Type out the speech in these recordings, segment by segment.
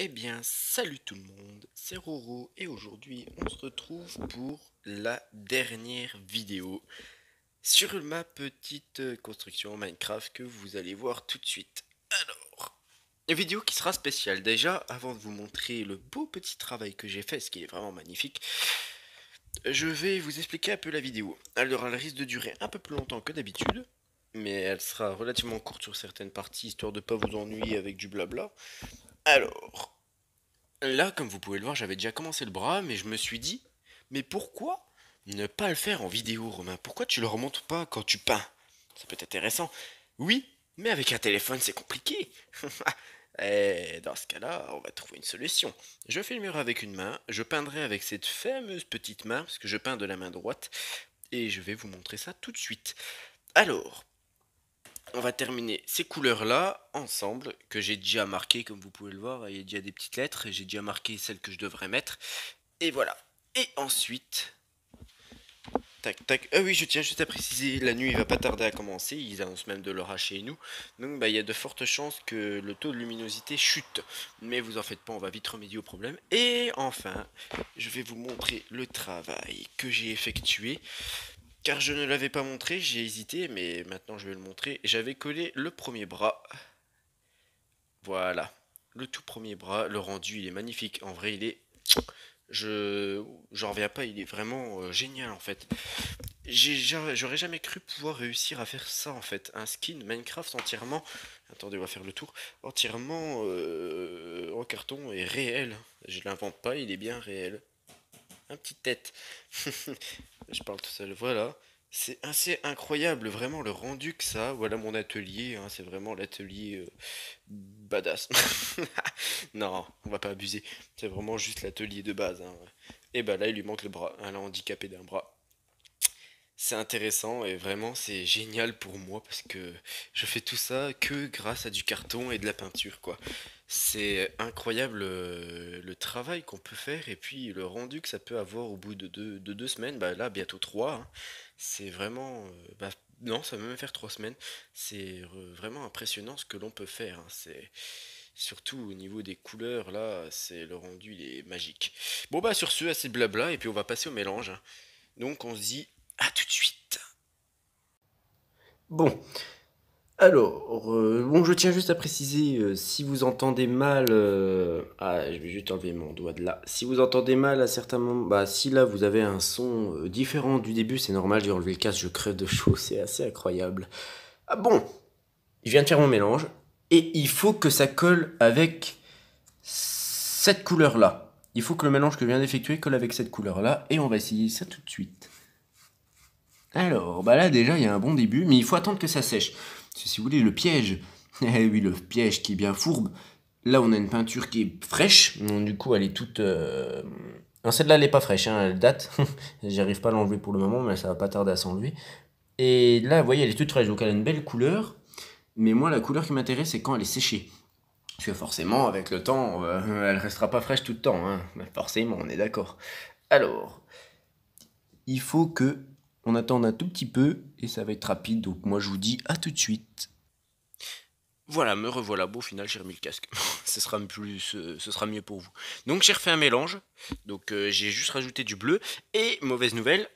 Eh bien, salut tout le monde, c'est Roro et aujourd'hui on se retrouve pour la dernière vidéo sur ma petite euh, construction Minecraft que vous allez voir tout de suite. Alors, une vidéo qui sera spéciale. Déjà, avant de vous montrer le beau petit travail que j'ai fait, ce qui est vraiment magnifique, je vais vous expliquer un peu la vidéo. Elle aura le risque de durer un peu plus longtemps que d'habitude, mais elle sera relativement courte sur certaines parties, histoire de ne pas vous ennuyer avec du blabla. Alors, là, comme vous pouvez le voir, j'avais déjà commencé le bras, mais je me suis dit, mais pourquoi ne pas le faire en vidéo, Romain Pourquoi tu le remontes pas quand tu peins Ça peut être intéressant. Oui, mais avec un téléphone, c'est compliqué. Et eh, dans ce cas-là, on va trouver une solution. Je filmerai avec une main, je peindrai avec cette fameuse petite main, parce que je peins de la main droite, et je vais vous montrer ça tout de suite. Alors, on va terminer ces couleurs-là ensemble, que j'ai déjà marqué comme vous pouvez le voir. Il y a déjà des petites lettres, j'ai déjà marqué celles que je devrais mettre. Et voilà. Et ensuite... Tac, tac. Ah oui, je tiens juste à préciser, la nuit va pas tarder à commencer, ils annoncent même de l'orage chez nous. Donc bah, il y a de fortes chances que le taux de luminosité chute. Mais vous en faites pas, on va vite remédier au problème. Et enfin, je vais vous montrer le travail que j'ai effectué. Car je ne l'avais pas montré, j'ai hésité, mais maintenant je vais le montrer. J'avais collé le premier bras. Voilà. Le tout premier bras. Le rendu, il est magnifique. En vrai, il est... Je... n'en reviens pas, il est vraiment euh, génial, en fait. J'aurais jamais cru pouvoir réussir à faire ça, en fait. Un skin Minecraft entièrement... Attendez, on va faire le tour. Entièrement euh, en carton et réel. Je l'invente pas, il est bien réel. Un petit tête. je parle tout seul, voilà. C'est assez incroyable, vraiment, le rendu que ça. Voilà mon atelier, hein, c'est vraiment l'atelier euh, badass. non, on va pas abuser. C'est vraiment juste l'atelier de base. Hein, Et bah là, il lui manque le bras. Elle est handicapé d'un bras c'est intéressant et vraiment c'est génial pour moi parce que je fais tout ça que grâce à du carton et de la peinture quoi. C'est incroyable euh, le travail qu'on peut faire et puis le rendu que ça peut avoir au bout de deux, deux semaines, bah là bientôt trois, hein. c'est vraiment... Euh, bah, non, ça va même faire trois semaines, c'est vraiment impressionnant ce que l'on peut faire. Hein. C'est surtout au niveau des couleurs, là, c'est le rendu, il est magique. Bon bah sur ce, assez de blabla et puis on va passer au mélange. Hein. Donc on se dit à tout de suite. Bon. Alors, euh, bon, je tiens juste à préciser, euh, si vous entendez mal, euh, ah, je vais juste enlever mon doigt de là. Si vous entendez mal à certains moments, bah si là vous avez un son différent du début, c'est normal. J'ai enlevé le casque, je crève de chaud, c'est assez incroyable. Ah bon, je viens de faire mon mélange et il faut que ça colle avec cette couleur là. Il faut que le mélange que je viens d'effectuer colle avec cette couleur là et on va essayer ça tout de suite. Alors, bah là déjà, il y a un bon début, mais il faut attendre que ça sèche. Parce si vous voulez, le piège, eh oui, le piège qui est bien fourbe, là on a une peinture qui est fraîche, donc, du coup elle est toute... Euh... celle-là, elle n'est pas fraîche, hein, elle date. J'arrive pas à l'enlever pour le moment, mais ça va pas tarder à s'enlever. Et là, vous voyez, elle est toute fraîche, donc elle a une belle couleur. Mais moi, la couleur qui m'intéresse, c'est quand elle est séchée. Parce que forcément, avec le temps, elle euh, elle restera pas fraîche tout le temps. Hein. Forcément, on est d'accord. Alors, il faut que on attend un tout petit peu et ça va être rapide, donc moi je vous dis à tout de suite. Voilà, me revoilà beau, au final j'ai remis le casque. ce, sera plus, ce sera mieux pour vous. Donc j'ai refait un mélange, donc euh, j'ai juste rajouté du bleu. Et mauvaise nouvelle,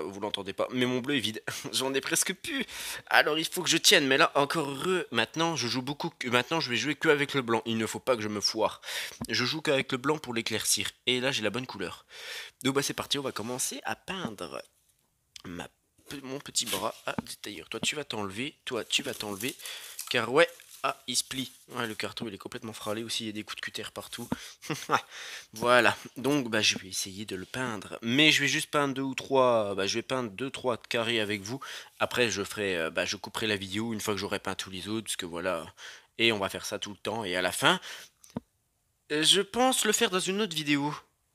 vous l'entendez pas. Mais mon bleu est vide. J'en ai presque plus. Alors il faut que je tienne. Mais là, encore heureux. Maintenant, je joue beaucoup. Maintenant, je vais jouer que avec le blanc. Il ne faut pas que je me foire. Je joue qu'avec le blanc pour l'éclaircir. Et là, j'ai la bonne couleur. Donc bah c'est parti. On va commencer à peindre ma... mon petit bras à ah, Toi, tu vas t'enlever. Toi, tu vas t'enlever. Car ouais, ah, il se plie. Ouais, le carton, il est complètement fralé aussi. Il y a des coups de cutter partout. voilà. Donc, bah, je vais essayer de le peindre. Mais je vais juste peindre deux ou trois. Euh, bah, je vais peindre deux, trois carrés avec vous. Après, je ferai, euh, bah, je couperai la vidéo une fois que j'aurai peint tous les autres, parce que voilà. Et on va faire ça tout le temps. Et à la fin, je pense le faire dans une autre vidéo.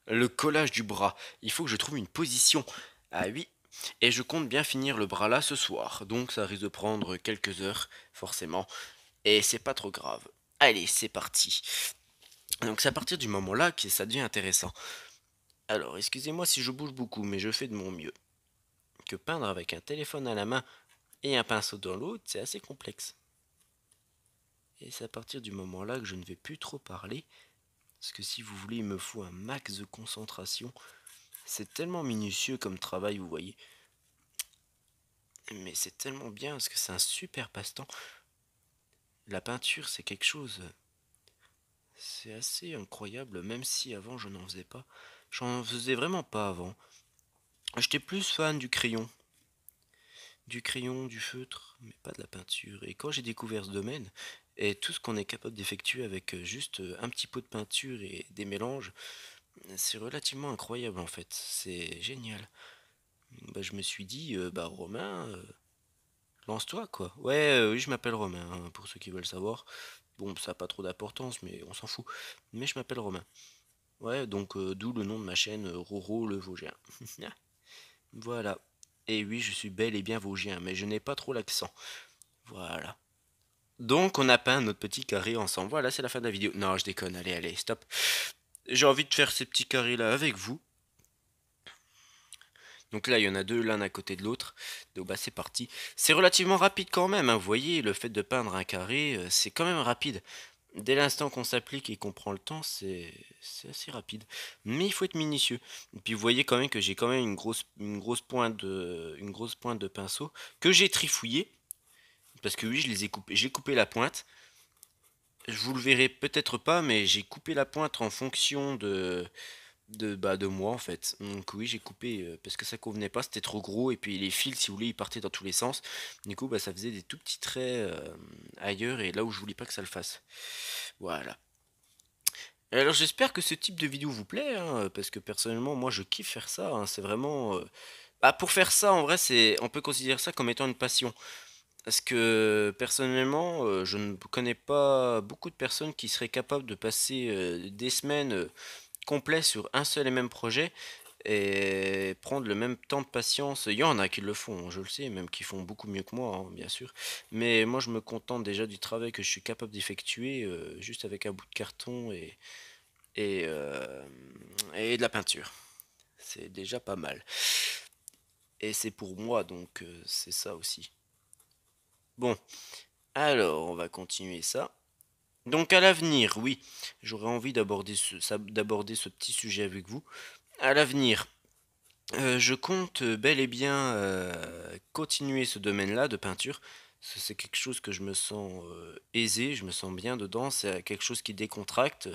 Le collage du bras. Il faut que je trouve une position. Ah oui, et je compte bien finir le bras là ce soir, donc ça risque de prendre quelques heures, forcément et c'est pas trop grave. Allez, c'est parti. Donc c'est à partir du moment là que ça devient intéressant. Alors, excusez-moi si je bouge beaucoup, mais je fais de mon mieux. Que peindre avec un téléphone à la main et un pinceau dans l'autre, c'est assez complexe. Et c'est à partir du moment là que je ne vais plus trop parler, parce que si vous voulez, il me faut un max de concentration. C'est tellement minutieux comme travail, vous voyez. Mais c'est tellement bien, parce que c'est un super passe-temps la peinture, c'est quelque chose. C'est assez incroyable, même si avant je n'en faisais pas. J'en faisais vraiment pas avant. J'étais plus fan du crayon. Du crayon, du feutre, mais pas de la peinture. Et quand j'ai découvert ce domaine, et tout ce qu'on est capable d'effectuer avec euh, juste euh, un petit pot de peinture et des mélanges, c'est relativement incroyable en fait. C'est génial. Bah, je me suis dit, euh, bah Romain, lance-toi quoi. Ouais, euh, oui, je m'appelle Romain, hein, pour ceux qui veulent savoir. Bon, ça n'a pas trop d'importance, mais on s'en fout. Mais je m'appelle Romain. Ouais, donc euh, d'où le nom de ma chaîne euh, Roro le Vosgien. voilà. Et oui, je suis bel et bien Vosgien, mais je n'ai pas trop l'accent. Voilà. Donc on a peint notre petit carré ensemble. Voilà, c'est la fin de la vidéo. Non, je déconne, allez, allez, stop. J'ai envie de faire ces petits carrés là avec vous. Donc là, il y en a deux l'un à côté de l'autre. Donc bah c'est parti. C'est relativement rapide quand même. Hein. Vous voyez, le fait de peindre un carré, euh, c'est quand même rapide. Dès l'instant qu'on s'applique et qu'on prend le temps, c'est assez rapide. Mais il faut être minutieux. Et puis vous voyez quand même que j'ai quand même une grosse, une, grosse pointe de, une grosse pointe de pinceau que j'ai trifouillé. Parce que oui, je les ai J'ai coupé la pointe je vous le verrai peut-être pas, mais j'ai coupé la pointe en fonction de, de, bah, de moi en fait. Donc oui, j'ai coupé euh, parce que ça convenait pas, c'était trop gros et puis les fils, si vous voulez, ils partaient dans tous les sens. Du coup, bah, ça faisait des tout petits traits euh, ailleurs et là où je voulais pas que ça le fasse. Voilà. Alors j'espère que ce type de vidéo vous plaît, hein, parce que personnellement, moi je kiffe faire ça. Hein. c'est vraiment. Euh, bah, pour faire ça, en vrai, c'est on peut considérer ça comme étant une passion. Parce que personnellement, je ne connais pas beaucoup de personnes qui seraient capables de passer des semaines complet sur un seul et même projet et prendre le même temps de patience. Il y en a qui le font, hein, je le sais, même qui font beaucoup mieux que moi, hein, bien sûr. Mais moi, je me contente déjà du travail que je suis capable d'effectuer euh, juste avec un bout de carton et, euh, et, de la peinture. C'est déjà pas mal. Et c'est pour moi, donc euh, c'est ça aussi. Bon, alors on va continuer ça. Donc à l'avenir, oui, j'aurais envie d'aborder ce, ce, petit sujet avec vous. À l'avenir, euh, je compte euh, bel et bien euh, continuer ce domaine-là de peinture. C'est quelque chose que je me sens aisé, je me sens bien dedans, c'est quelque chose qui décontracte.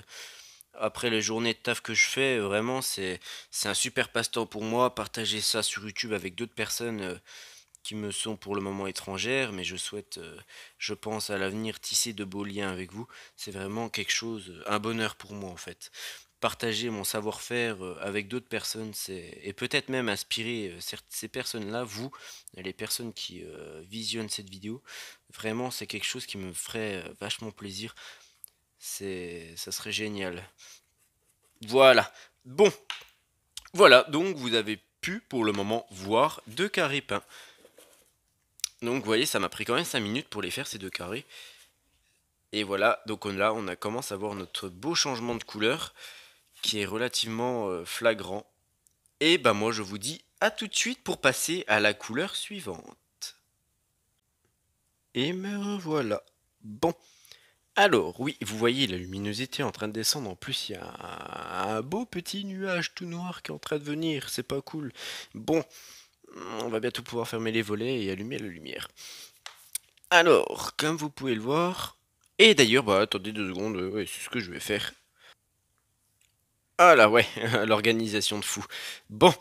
Après les journées de taf que je fais, vraiment, c'est un super passe-temps pour moi. Partager ça sur YouTube avec d'autres personnes, qui me sont pour le moment étrangères, mais je souhaite, euh, je pense à l'avenir, tisser de beaux liens avec vous. C'est vraiment quelque chose, un bonheur pour moi en fait. Partager mon savoir-faire euh, avec d'autres personnes, et peut-être même inspirer euh, ces personnes-là, vous, les personnes qui visionnent cette vidéo, vraiment c'est quelque chose qui me ferait vachement plaisir. ça serait génial. Voilà. Bon. Voilà, donc vous avez pu pour le moment voir deux caripins. Donc vous voyez, ça m'a pris quand même 5 minutes pour les faire ces deux carrés. Et voilà, donc on, là on a commence à voir notre beau changement de couleur qui est relativement euh, flagrant. Et ben moi je vous dis à tout de suite pour passer à la couleur suivante. Et me revoilà. Bon. Alors oui, vous voyez la luminosité en train de descendre. En plus, il y a un beau petit nuage tout noir qui est en train de venir. C'est pas cool. Bon, on va bientôt pouvoir fermer les volets et allumer la lumière. Alors, comme vous pouvez le voir, et d'ailleurs, bah attendez deux secondes, euh, c'est ce que je vais faire. Ah là, ouais, l'organisation de fou. Bon,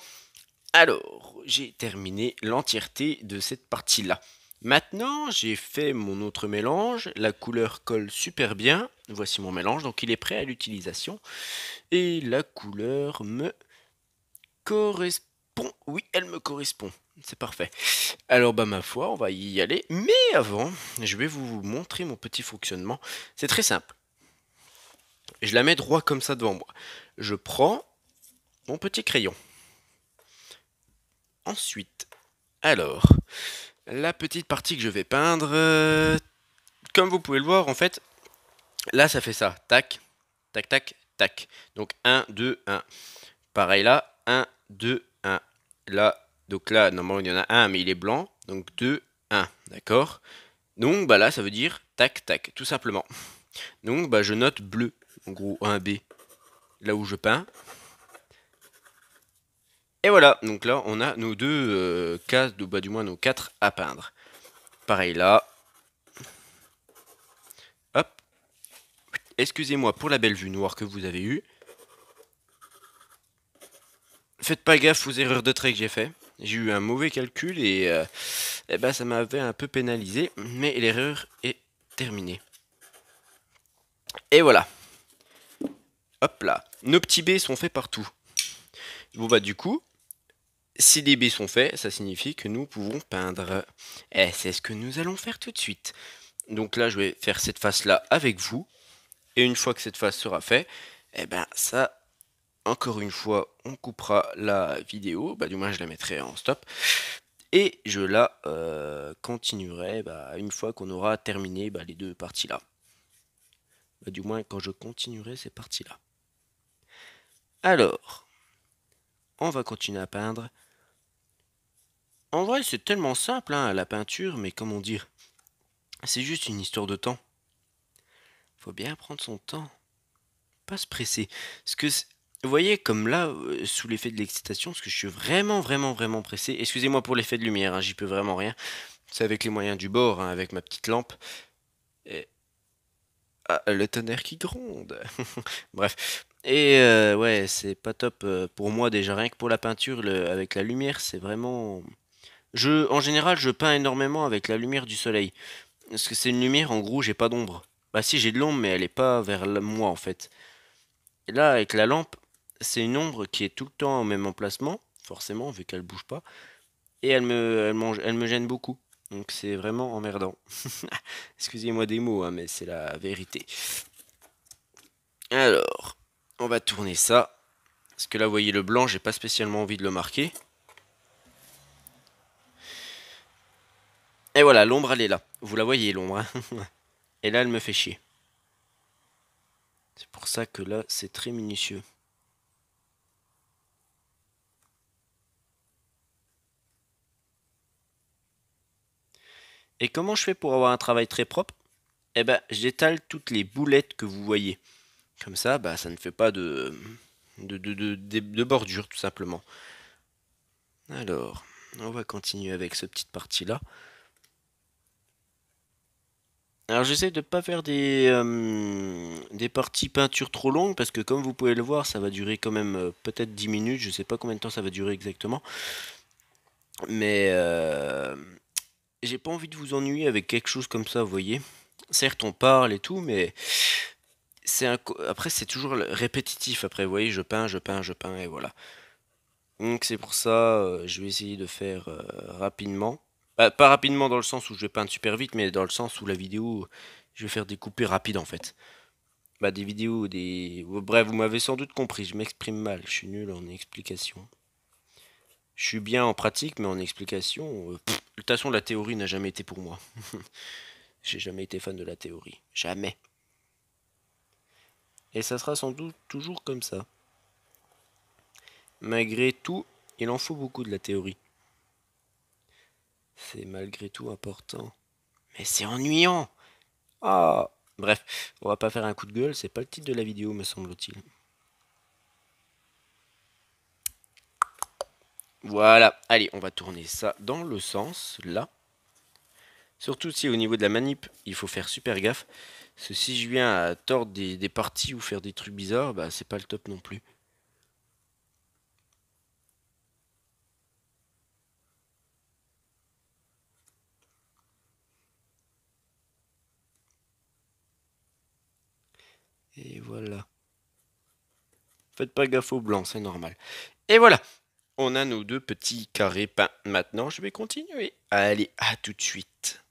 alors, j'ai terminé l'entièreté de cette partie-là. Maintenant, j'ai fait mon autre mélange, la couleur colle super bien, voici mon mélange, donc il est prêt à l'utilisation, et la couleur me correspond oui, elle me correspond. C'est parfait. Alors, bah, ma foi, on va y aller. Mais avant, je vais vous montrer mon petit fonctionnement. C'est très simple. Je la mets droit comme ça devant moi. Je prends mon petit crayon. Ensuite, alors, la petite partie que je vais peindre, euh, comme vous pouvez le voir, en fait, là, ça fait ça. Tac, tac, tac, tac. Donc, 1, 2, 1. Pareil là, 1, 2, 1. 1. Là, donc là, normalement, il y en a un, mais il est blanc. Donc 2, 1. D'accord Donc bah là, ça veut dire tac, tac, tout simplement. Donc bah, je note bleu, en gros 1B, là où je peins. Et voilà, donc là on a nos deux euh, cases, bah, du moins nos quatre à peindre. Pareil là. Hop. Excusez-moi pour la belle vue noire que vous avez eue faites pas gaffe aux erreurs de trait que j'ai fait. J'ai eu un mauvais calcul et, euh, eh ben, ça m'avait un peu pénalisé, mais l'erreur est terminée. Et voilà. Hop là. Nos petits B sont faits partout. Bon bah du coup, si les B sont faits, ça signifie que nous pouvons peindre. Et eh, c'est ce que nous allons faire tout de suite. Donc là, je vais faire cette face-là avec vous. Et une fois que cette face sera faite, eh ben ça encore une fois, on coupera la vidéo. Bah, du moins, je la mettrai en stop. Et je la euh, continuerai bah, une fois qu'on aura terminé bah, les deux parties-là. Bah, du moins, quand je continuerai ces parties-là. Alors, on va continuer à peindre. En vrai, c'est tellement simple, hein, la peinture, mais comment dire C'est juste une histoire de temps. Faut bien prendre son temps. Pas se presser. Ce que vous voyez, comme là, euh, sous l'effet de l'excitation, parce que je suis vraiment, vraiment, vraiment pressé. Excusez-moi pour l'effet de lumière, hein, j'y peux vraiment rien. C'est avec les moyens du bord, hein, avec ma petite lampe. Et... Ah, le tonnerre qui gronde Bref. Et euh, ouais, c'est pas top euh, pour moi déjà, rien que pour la peinture, avec la lumière, c'est vraiment... Je, en général, je peins énormément avec la lumière du soleil. Parce que c'est une lumière, en gros, j'ai pas d'ombre. Bah si, j'ai de l'ombre, mais elle est pas vers moi, en fait. Et là, avec la lampe, c'est une ombre qui est tout le temps au même emplacement, forcément, vu qu'elle bouge pas. Et elle me, me gêne beaucoup. Donc c'est vraiment emmerdant. Excusez-moi des mots, hein, mais c'est la vérité. Alors, on va tourner ça. Parce que là, vous voyez le blanc, j'ai pas spécialement envie de le marquer. Et voilà, l'ombre, elle est là. Vous la voyez, l'ombre. Hein. Et là, elle me fait chier. C'est pour ça que là, c'est très minutieux. Et comment je fais pour avoir un travail très propre Eh ben, j'étale toutes les boulettes que vous voyez. Comme ça, bah, ça ne fait pas de, de, de, bordure, tout simplement. Alors, on va continuer avec cette petite partie-là. Alors j'essaie de ne pas faire des, euh, des parties peinture trop longues parce que comme vous pouvez le voir ça va durer quand même euh, peut-être 10 minutes, je sais pas combien de temps ça va durer exactement. Mais euh, j'ai pas envie de vous ennuyer avec quelque chose comme ça, vous voyez. Certes, on parle et tout, mais c'est après c'est toujours répétitif. Après, vous voyez, je peins, je peins, je peins et voilà. Donc c'est pour ça, euh, je vais essayer de faire euh, rapidement. pas rapidement dans le sens où je vais peindre super vite, mais dans le sens où la vidéo, je vais faire des rapide rapides en fait. Bah des vidéos, des... Bref, vous m'avez sans doute compris, je m'exprime mal, je suis nul en explication je suis bien en pratique, mais en explication, euh, de toute façon, la théorie n'a jamais été pour moi. J'ai jamais été fan de la théorie. Jamais. Et ça sera sans doute toujours comme ça. Malgré tout, il en faut beaucoup de la théorie. C'est malgré tout important. Mais c'est ennuyant Ah Bref, on va pas faire un coup de gueule, c'est pas le titre de la vidéo, me semble-t-il. Voilà. Allez, on va tourner ça dans le sens, là. Surtout si au niveau de la manip, il faut faire super gaffe. Parce que si je viens à tordre des, des parties ou faire des trucs bizarres, bah c'est pas le top non plus. Et voilà. Faites pas gaffe au blanc, c'est normal. Et voilà, on a nos deux petits carrés peints. Maintenant, je vais continuer. Allez, à tout de suite.